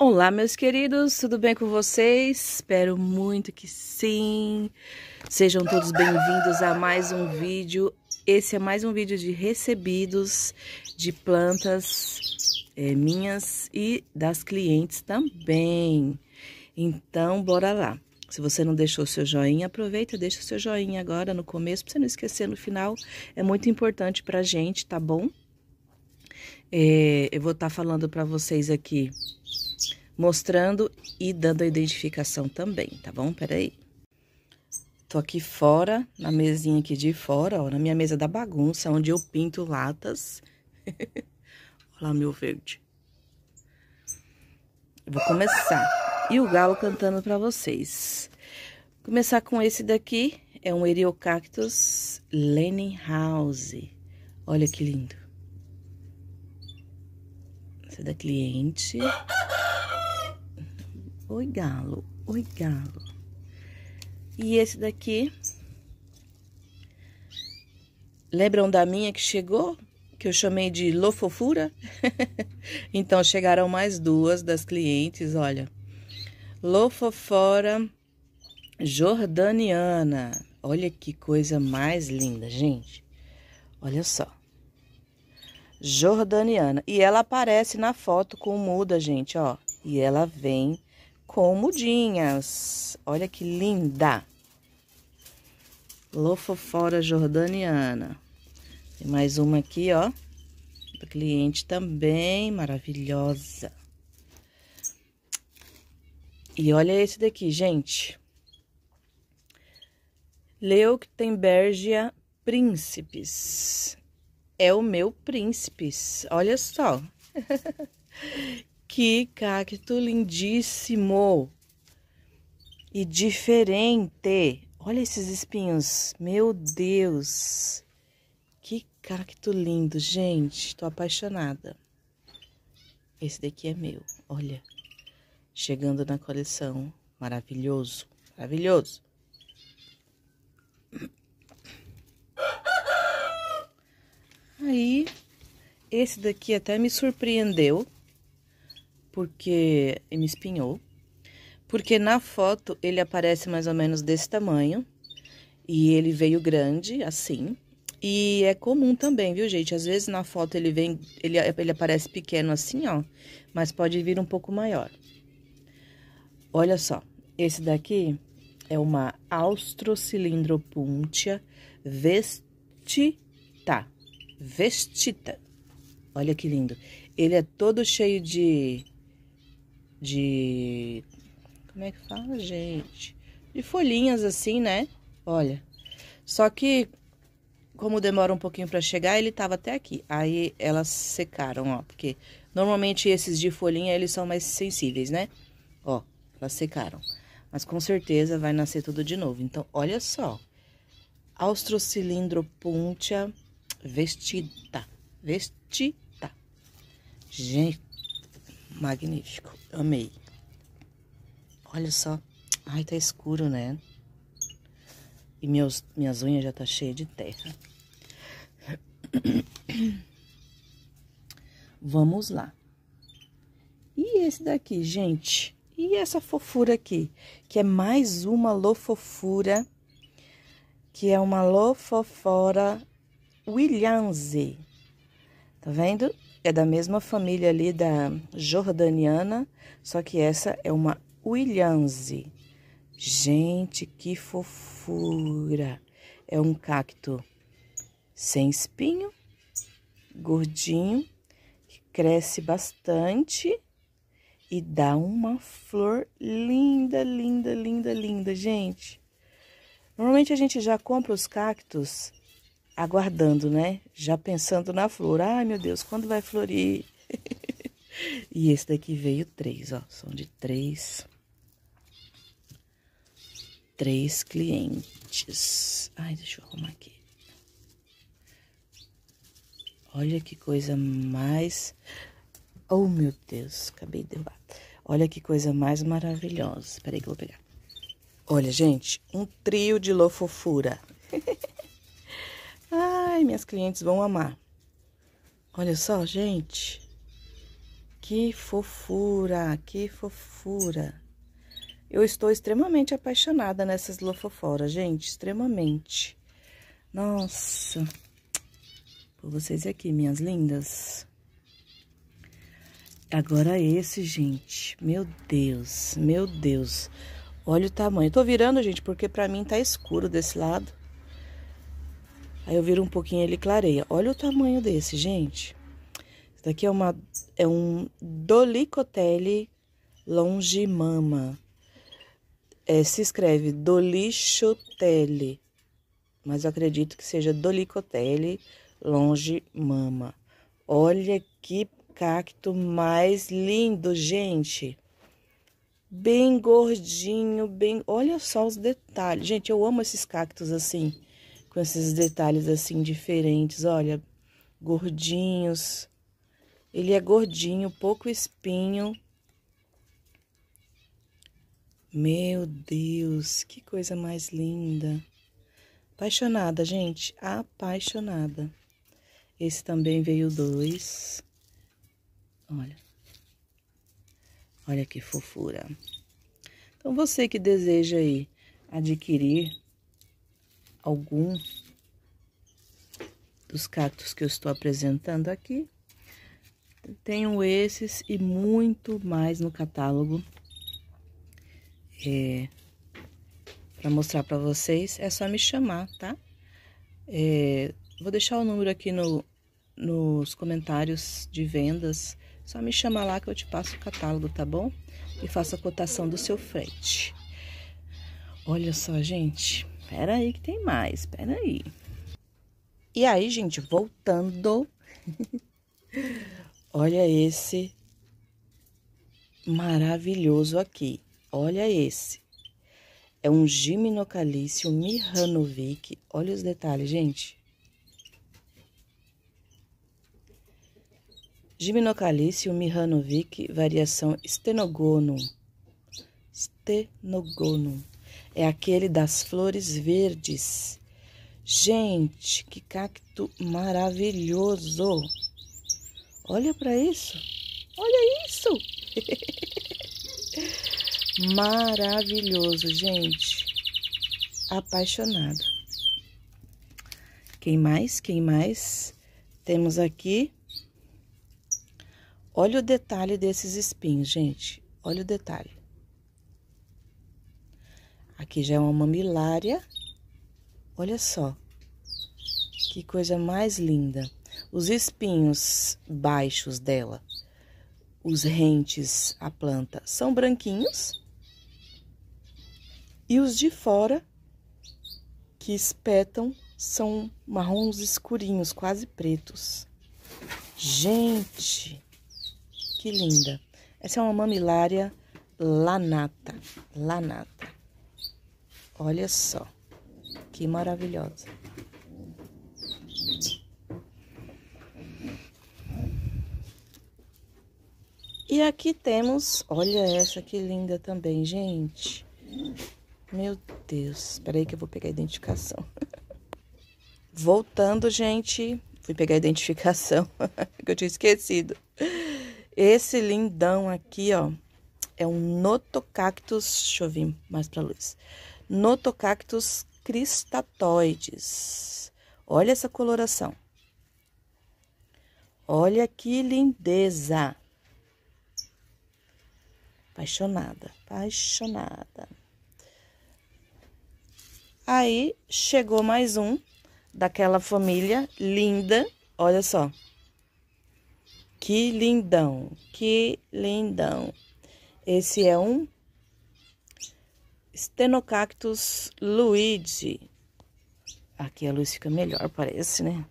Olá, meus queridos, tudo bem com vocês? Espero muito que sim. Sejam todos bem-vindos a mais um vídeo. Esse é mais um vídeo de recebidos de plantas é, minhas e das clientes também. Então, bora lá. Se você não deixou seu joinha, aproveita, e deixa seu joinha agora no começo, para você não esquecer no final. É muito importante pra gente, tá bom? É, eu vou estar tá falando para vocês aqui mostrando e dando a identificação também, tá bom? Peraí. Tô aqui fora, na mesinha aqui de fora, ó, na minha mesa da bagunça, onde eu pinto latas. Olha lá meu verde. Eu vou começar. E o galo cantando para vocês. Vou começar com esse daqui, é um Eriocactus Lenin House. Olha que lindo. Esse é da cliente. Oi galo, oi galo. E esse daqui, lembram da minha que chegou? Que eu chamei de lofofura? então chegaram mais duas das clientes, olha. Lofofora jordaniana. Olha que coisa mais linda, gente. Olha só. Jordaniana. E ela aparece na foto com muda, gente, ó. E ela vem com mudinhas. Olha que linda! Lofofora jordaniana. Tem mais uma aqui, ó. Do cliente também, maravilhosa. E olha esse daqui, gente. Leuctembergia príncipes. É o meu príncipes. Olha só. Que cacto lindíssimo e diferente. Olha esses espinhos, meu Deus. Que cacto lindo, gente. Tô apaixonada. Esse daqui é meu, olha. Chegando na coleção, maravilhoso, maravilhoso. Aí, esse daqui até me surpreendeu porque me espinhou. Porque na foto ele aparece mais ou menos desse tamanho. E ele veio grande, assim. E é comum também, viu, gente? Às vezes na foto ele vem, ele, ele aparece pequeno assim, ó. Mas pode vir um pouco maior. Olha só, esse daqui é uma Austrocilindropuntia vestita. Vestita. Olha que lindo. Ele é todo cheio de de. Como é que fala, gente? De folhinhas assim, né? Olha. Só que, como demora um pouquinho para chegar, ele tava até aqui. Aí elas secaram, ó. Porque normalmente esses de folhinha eles são mais sensíveis, né? Ó, elas secaram. Mas com certeza vai nascer tudo de novo. Então, olha só. Austrocilindro puntia vestida. Vestida. Gente. Magnífico. Amei. Olha só. Ai, tá escuro, né? E meus, minhas unhas já tá cheia de terra. Vamos lá. E esse daqui, gente? E essa fofura aqui? Que é mais uma lofofura. Que é uma lofofora Williamse. Tá vendo? É da mesma família ali da jordaniana, só que essa é uma Williamse. Gente, que fofura! É um cacto sem espinho, gordinho, que cresce bastante e dá uma flor linda, linda, linda, linda, gente. Normalmente a gente já compra os cactos aguardando, né? Já pensando na flor. Ai, meu Deus, quando vai florir? e esse daqui veio três, ó. São de três. Três clientes. Ai, deixa eu arrumar aqui. Olha que coisa mais... Oh, meu Deus, acabei de derrubar. Olha que coisa mais maravilhosa. Espera aí que eu vou pegar. Olha, gente, um trio de lofofura. Ai, minhas clientes vão amar. Olha só, gente. Que fofura, que fofura. Eu estou extremamente apaixonada nessas lofoforas, gente, extremamente. Nossa. Por vocês aqui, minhas lindas. Agora esse, gente. Meu Deus, meu Deus. Olha o tamanho. Eu tô virando, gente, porque pra mim tá escuro desse lado. Aí eu viro um pouquinho ele clareia. Olha o tamanho desse, gente. Isso daqui é, uma, é um Dolicotele longimama. É, se escreve Dolichotele, mas eu acredito que seja Dolicotele longimama. Olha que cacto mais lindo, gente. Bem gordinho, bem... Olha só os detalhes. Gente, eu amo esses cactos assim com esses detalhes assim diferentes. Olha, gordinhos. Ele é gordinho, pouco espinho. Meu Deus, que coisa mais linda. Apaixonada, gente, apaixonada. Esse também veio dois. Olha. Olha que fofura. Então, você que deseja aí adquirir algum dos cactos que eu estou apresentando aqui. Tenho esses e muito mais no catálogo é, para mostrar para vocês. É só me chamar, tá? É, vou deixar o número aqui no, nos comentários de vendas. Só me chama lá que eu te passo o catálogo, tá bom? E faço a cotação do seu frete. Olha só, gente. Espera aí que tem mais, espera aí. E aí, gente, voltando. Olha esse maravilhoso aqui. Olha esse. É um Gimnocalício Mihanovic. Olha os detalhes, gente. Gimnocalício Mihanovic, variação Stenogonum. Stenogonum é aquele das flores verdes. Gente, que cacto maravilhoso! Olha para isso! Olha isso! maravilhoso, gente! Apaixonado. Quem mais? Quem mais? Temos aqui. Olha o detalhe desses espinhos, gente. Olha o detalhe. Aqui já é uma mamilária. Olha só. Que coisa mais linda. Os espinhos baixos dela, os rentes à planta, são branquinhos. E os de fora, que espetam, são marrons escurinhos, quase pretos. Gente, que linda. Essa é uma mamilária lanata. Lanata. Olha só, que maravilhosa. E aqui temos, olha essa que linda também, gente. Meu Deus, Espera aí que eu vou pegar a identificação. Voltando, gente, fui pegar a identificação, que eu tinha esquecido. Esse lindão aqui, ó, é um notocactus, deixa eu vir mais pra luz. Notocactus cristatoides. Olha essa coloração. Olha que lindeza. Apaixonada, apaixonada. Aí chegou mais um daquela família linda. Olha só. Que lindão, que lindão. Esse é um Stenocactus luigi. Aqui a luz fica melhor, parece, né?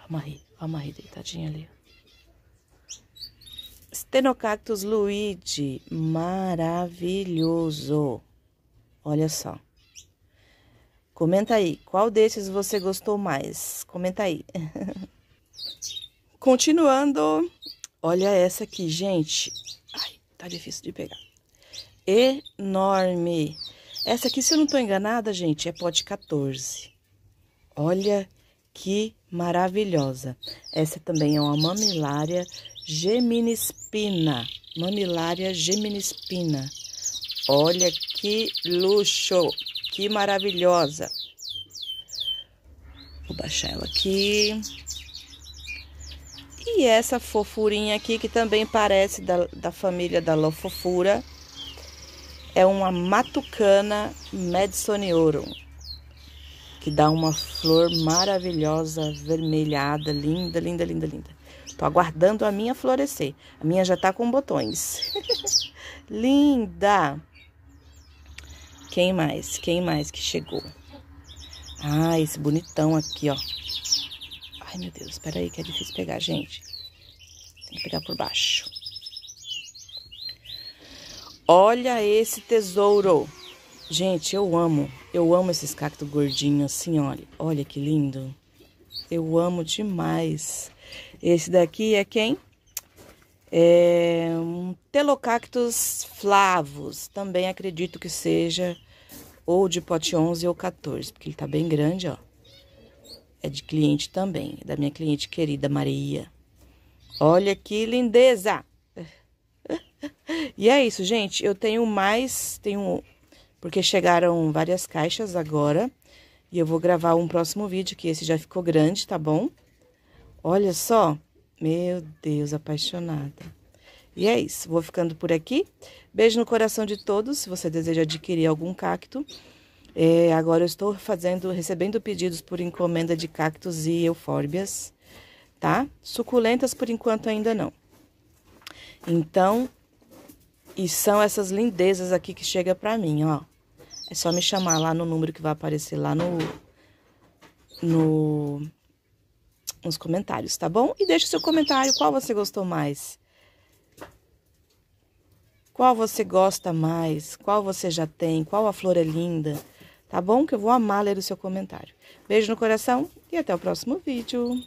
A Marie, deitadinha ali. Stenocactus luigi, maravilhoso. Olha só. Comenta aí, qual desses você gostou mais? Comenta aí. Continuando, olha essa aqui, gente. Ai, tá difícil de pegar enorme. Essa aqui, se eu não estou enganada, gente, é pote 14. Olha que maravilhosa. Essa também é uma mamilária geminispina. Mamilária geminispina. Olha que luxo, que maravilhosa. Vou baixar ela aqui. E essa fofurinha aqui, que também parece da, da família da lofofura, é uma Matucana Madisoniorum, que dá uma flor maravilhosa, vermelhada, linda, linda, linda, linda. Tô aguardando a minha florescer. A minha já tá com botões. linda! Quem mais? Quem mais que chegou? Ah, esse bonitão aqui, ó. Ai, meu Deus, espera aí que é difícil pegar, gente. Tem que pegar por baixo. Olha esse tesouro. Gente, eu amo. Eu amo esses cactos gordinhos assim, olha. Olha que lindo. Eu amo demais. Esse daqui é quem? É um Telocactus flavus. Também acredito que seja ou de pote 11 ou 14, porque ele tá bem grande, ó. É de cliente também, é da minha cliente querida Maria. Olha que lindeza! e é isso, gente. Eu tenho mais, tenho porque chegaram várias caixas agora e eu vou gravar um próximo vídeo que esse já ficou grande, tá bom? Olha só, meu Deus, apaixonada. E é isso, vou ficando por aqui. Beijo no coração de todos. Se você deseja adquirir algum cacto, é, agora eu estou fazendo, recebendo pedidos por encomenda de cactos e eufórbias, tá? Suculentas por enquanto ainda não. Então, e são essas lindezas aqui que chega para mim, ó. É só me chamar lá no número que vai aparecer lá no, no nos comentários, tá bom? E deixa o seu comentário, qual você gostou mais? Qual você gosta mais? Qual você já tem? Qual a flor é linda? Tá bom? Que eu vou amar ler o seu comentário. Beijo no coração e até o próximo vídeo.